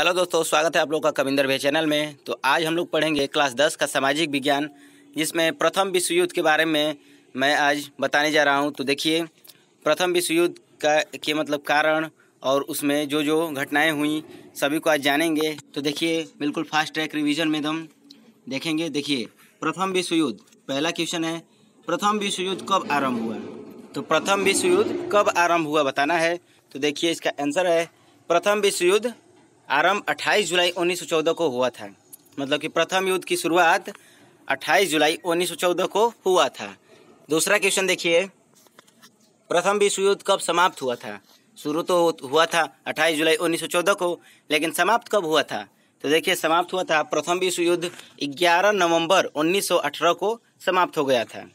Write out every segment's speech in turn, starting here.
hello दोस्तों स्वागत है आप लोग का कविंदर भे चैनल में तो आज हम लोग पढ़ेंगे क्लास दस का सामाजिक विज्ञान जिसमें प्रथम विश्व युद्ध के बारे में मैं आज बताने जा रहा हूँ तो देखिए प्रथम विश्व युद्ध का के मतलब कारण और उसमें जो जो घटनाएं हुई सभी को आज जानेंगे तो देखिए बिल्कुल फास्ट ट्रैक रिविजन में एकदम देखेंगे देखिए प्रथम विश्व युद्ध पहला क्वेश्चन है प्रथम विश्व युद्ध कब आरम्भ हुआ तो प्रथम विश्व युद्ध कब आरम्भ हुआ बताना है तो देखिए इसका आंसर है प्रथम विश्व युद्ध आरंभ 28 जुलाई 1914 को हुआ था मतलब कि प्रथम युद्ध की शुरुआत 28 जुलाई 1914 को हुआ था दूसरा क्वेश्चन देखिए प्रथम विश्व युद्ध कब समाप्त हुआ था शुरू तो हुआ था 28 जुलाई 1914 को लेकिन समाप्त कब हुआ था तो देखिए समाप्त हुआ था प्रथम विश्व युद्ध 11 नवंबर 1918 को समाप्त हो गया था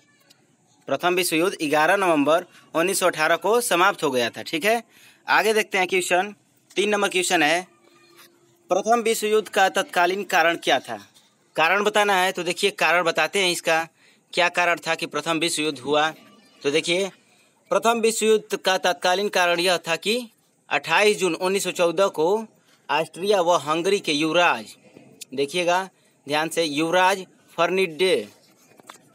प्रथम विश्व युद्ध 11 नवंबर 1918 को समाप्त हो गया था ठीक है आगे देखते हैं क्वेश्चन तीन नंबर क्वेश्चन है प्रथम विश्व युद्ध का तत्कालीन कारण क्या था कारण बताना है तो देखिए कारण बताते हैं इसका क्या कारण था कि प्रथम विश्व युद्ध हुआ तो देखिए प्रथम विश्व युद्ध का तत्कालीन कारण यह था कि 28 जून 1914 को ऑस्ट्रिया व हंगरी के युवराज देखिएगा ध्यान से युवराज फर्निडे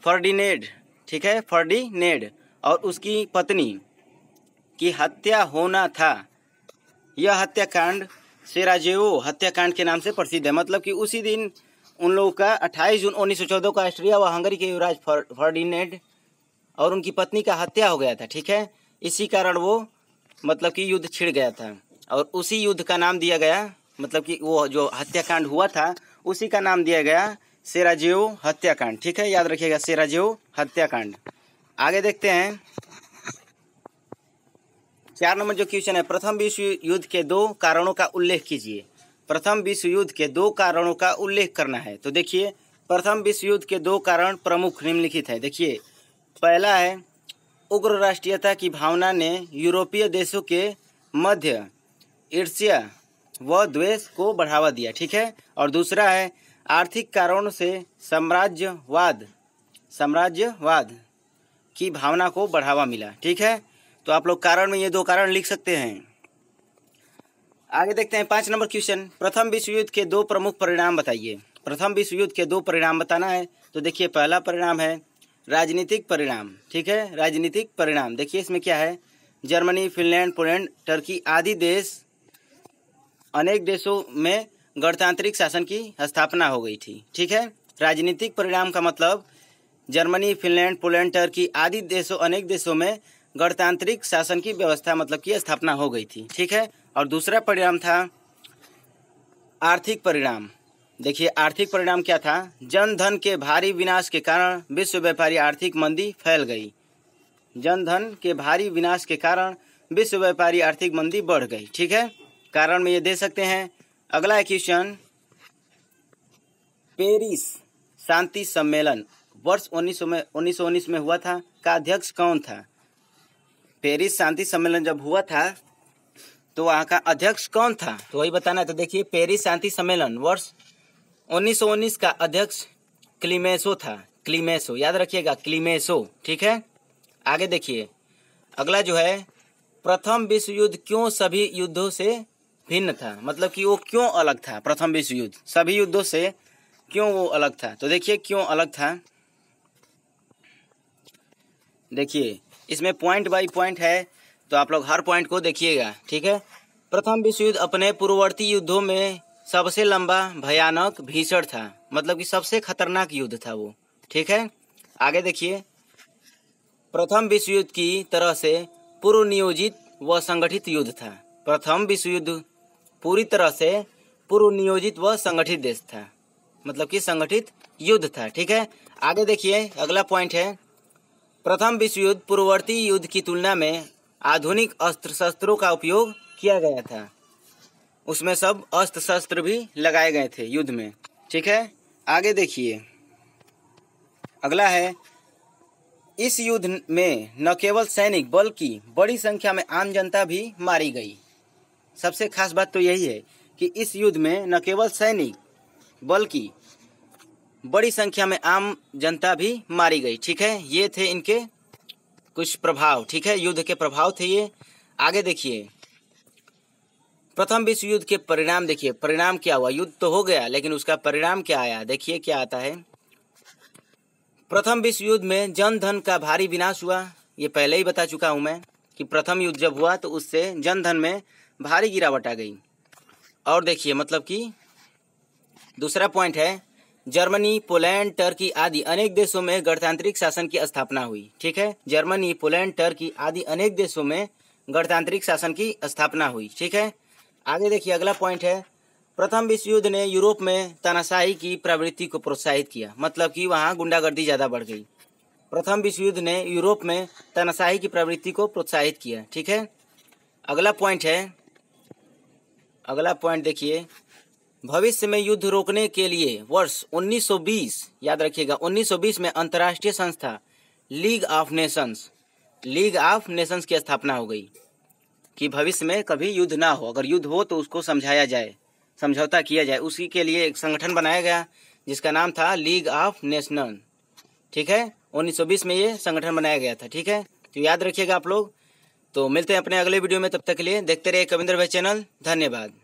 फर्डिनेड ठीक है फर्डिनेड और उसकी पत्नी की हत्या होना था यह हत्याकांड सेराजेओ हत्याकांड के नाम से प्रसिद्ध है मतलब कि उसी दिन उन लोगों का 28 जून 1914 को ऑस्ट्रिया व हंगरी के युवराज फर्डिनेड और उनकी पत्नी का हत्या हो गया था ठीक है इसी कारण वो मतलब कि युद्ध छिड़ गया था और उसी युद्ध का नाम दिया गया मतलब कि वो जो हत्याकांड हुआ था उसी का नाम दिया गया सेराजेओ हत्याकांड ठीक है याद रखिएगा सेराजेओ हत्याकांड आगे देखते हैं चार नंबर जो क्वेश्चन है प्रथम विश्व युद्ध के दो कारणों का उल्लेख कीजिए प्रथम विश्व युद्ध के दो कारणों का उल्लेख करना है तो देखिए प्रथम विश्व युद्ध के दो कारण प्रमुख निम्नलिखित है देखिए पहला है उग्र राष्ट्रीयता की भावना ने यूरोपीय देशों के मध्य ईर्ष्या व द्वेष को बढ़ावा दिया ठीक है और दूसरा है आर्थिक कारणों से साम्राज्यवाद साम्राज्यवाद की भावना को बढ़ावा मिला ठीक है तो आप लोग कारण में ये दो कारण लिख सकते हैं आगे देखते हैं पांच नंबर क्वेश्चन प्रथम विश्व युद्ध के दो प्रमुख परिणाम बताइए प्रथम विश्व युद्ध के दो परिणाम बताना है तो देखिए पहला परिणाम है राजनीतिक परिणाम ठीक है राजनीतिक परिणाम देखिए इसमें क्या है जर्मनी फिनलैंड पोलैंड टर्की आदि देश अनेक देशों में गणतांत्रिक शासन की स्थापना हो गई थी ठीक है राजनीतिक परिणाम का मतलब जर्मनी फिनलैंड पोलैंड टर्की आदि देशों अनेक देशों में गणतांत्रिक शासन की व्यवस्था मतलब की स्थापना हो गई थी ठीक है और दूसरा परिणाम था आर्थिक परिणाम देखिए आर्थिक परिणाम क्या था जन धन के भारी विनाश के कारण विश्व व्यापारी आर्थिक मंदी फैल गई जन धन के भारी विनाश के कारण विश्व व्यापारी आर्थिक मंदी बढ़ गई ठीक है कारण में ये दे सकते हैं अगला क्वेश्चन पेरिस शांति सम्मेलन वर्ष उन्नीस में उन्नीस में हुआ था का अध्यक्ष कौन था पेरिस शांति सम्मेलन जब हुआ था तो वहाँ का अध्यक्ष कौन था तो वही बताना है तो देखिए पेरिस शांति सम्मेलन वर्ष 1919 का अध्यक्ष क्लीमेसो था क्लीमेसो याद रखिएगा क्लीमेसो ठीक है आगे देखिए अगला जो है प्रथम विश्व युद्ध क्यों सभी युद्धों से भिन्न था मतलब कि वो क्यों अलग था प्रथम विश्व युद्ध सभी युद्धों से क्यों वो अलग था तो देखिए क्यों अलग था देखिए इसमें पॉइंट बाई पॉइंट है तो आप लोग हर पॉइंट को देखिएगा ठीक है प्रथम विश्व युद्ध अपने पूर्ववर्ती युद्धों में सबसे लंबा भयानक भीषण था मतलब कि सबसे खतरनाक युद्ध था वो ठीक है आगे देखिए प्रथम विश्व युद्ध की तरह से पूर्व नियोजित व संगठित युद्ध था प्रथम विश्व युद्ध पूरी तरह से पूर्व नियोजित व संगठित देश था मतलब कि संगठित युद्ध था ठीक है आगे देखिए अगला पॉइंट है प्रथम विश्व युद्ध पूर्ववर्ती युद्ध की तुलना में आधुनिक अस्त्र शस्त्रों का उपयोग किया गया था उसमें सब अस्त्र शस्त्र भी लगाए गए थे युद्ध में ठीक है आगे देखिए अगला है इस युद्ध में न केवल सैनिक बल्कि बड़ी संख्या में आम जनता भी मारी गई सबसे खास बात तो यही है कि इस युद्ध में न केवल सैनिक बल्कि बड़ी संख्या में आम जनता भी मारी गई ठीक है ये थे इनके कुछ प्रभाव ठीक है युद्ध के प्रभाव थे ये आगे देखिए प्रथम विश्व युद्ध के परिणाम देखिए परिणाम क्या हुआ युद्ध तो हो गया लेकिन उसका परिणाम क्या आया देखिए क्या आता है प्रथम विश्व युद्ध में जन धन का भारी विनाश हुआ ये पहले ही बता चुका हूं मैं कि प्रथम युद्ध जब हुआ तो उससे जन धन में भारी गिरावट आ गई और देखिए मतलब कि दूसरा पॉइंट है जर्मनी पोलैंड टर्की आदि अनेक देशों में गणतांत्रिक शासन की स्थापना हुई ठीक है जर्मनी पोलैंड टर्की आदि अनेक देशों में गणतांत्रिक शासन की स्थापना हुई ठीक है आगे देखिए अगला पॉइंट है प्रथम विश्व युद्ध ने यूरोप में तानाशाही की प्रवृत्ति को प्रोत्साहित किया मतलब कि वहाँ गुंडागर्दी ज़्यादा बढ़ गई प्रथम विश्व युद्ध ने यूरोप में तानाशाही की प्रवृत्ति को प्रोत्साहित किया ठीक है अगला पॉइंट है अगला पॉइंट देखिए भविष्य में युद्ध रोकने के लिए वर्ष 1920 याद रखिएगा 1920 में अंतर्राष्ट्रीय संस्था League of Nations League of Nations की स्थापना हो गई कि भविष्य में कभी युद्ध ना हो अगर युद्ध हो तो उसको समझाया जाए समझौता किया जाए उसी के लिए एक संगठन बनाया गया जिसका नाम था लीग ऑफ नेशनल ठीक है 1920 में ये संगठन बनाया गया था ठीक है तो याद रखिएगा आप लोग तो मिलते हैं अपने अगले वीडियो में तब तक के लिए देखते रहे कविंद्र भाई चैनल धन्यवाद